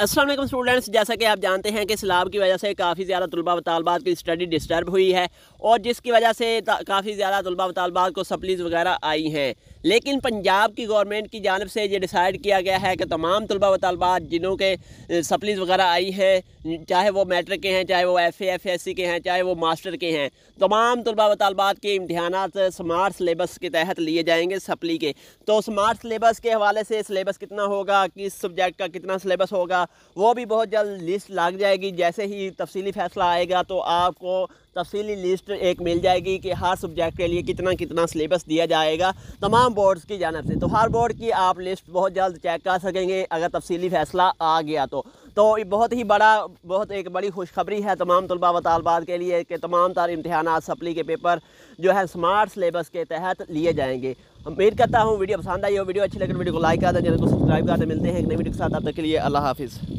Aslam students जैसा कि आप जानते हैं कि सैलाब की वजह से काफ़ी ज़्यादा तलबा व तालबात की स्टडी डिस्टर्ब हुई है और जिसकी वजह से काफ़ी ज़्यादा तलबा व तालबात को सप्लीज़ वगैरह आई हैं लेकिन पंजाब की गवर्नमेंट की जानब से ये डिसाइड किया गया है कि तमाम तलबा व तालबात जिनों के सप्लीज़ वगैरह आई हैं चाहे वो मैट्रिक के हैं चाहे वो एफ एफ एस सी के हैं चाहे वो मास्टर के हैं तमाम तलबा व तालबात के इम्तहान स्मार्ट सलेबस के तहत लिए जाएंगे सप्ली के तो स्मार्ट सलेबस के हवाले से सलेबस कितना होगा किस सब्जेक्ट का कितना सलेबस होगा वो भी बहुत जल्द लिस्ट लग जाएगी जैसे ही तफसीली फ़ैसला आएगा तो आपको तफसीली लिस्ट एक मिल जाएगी कि हर सब्जेक्ट के लिए कितना कितना सिलेबस दिया जाएगा तमाम बोर्ड्स की जानब से तो हर बोर्ड की आप लिस्ट बहुत जल्द चेक कर सकेंगे अगर तफसीली फ़ैसला आ गया तो तो बहुत ही बड़ा बहुत एक बड़ी खुशखबरी है तमाम तलबा व तलबात के लिए कि तमाम तार इम्तहान सप्ली के पेपर जो है स्मार्ट सिलेबस के तहत लिए जाएंगे उम्मीद करता हूँ वीडियो पसंद आई हो वीडियो अच्छी लगे तो वीडियो को लाइक कर दें चैनल को सब्सक्राइब कर दें मिलते हैं एक नई वीडियो के साथ आप तक के लिए अल्लाह हाफिज़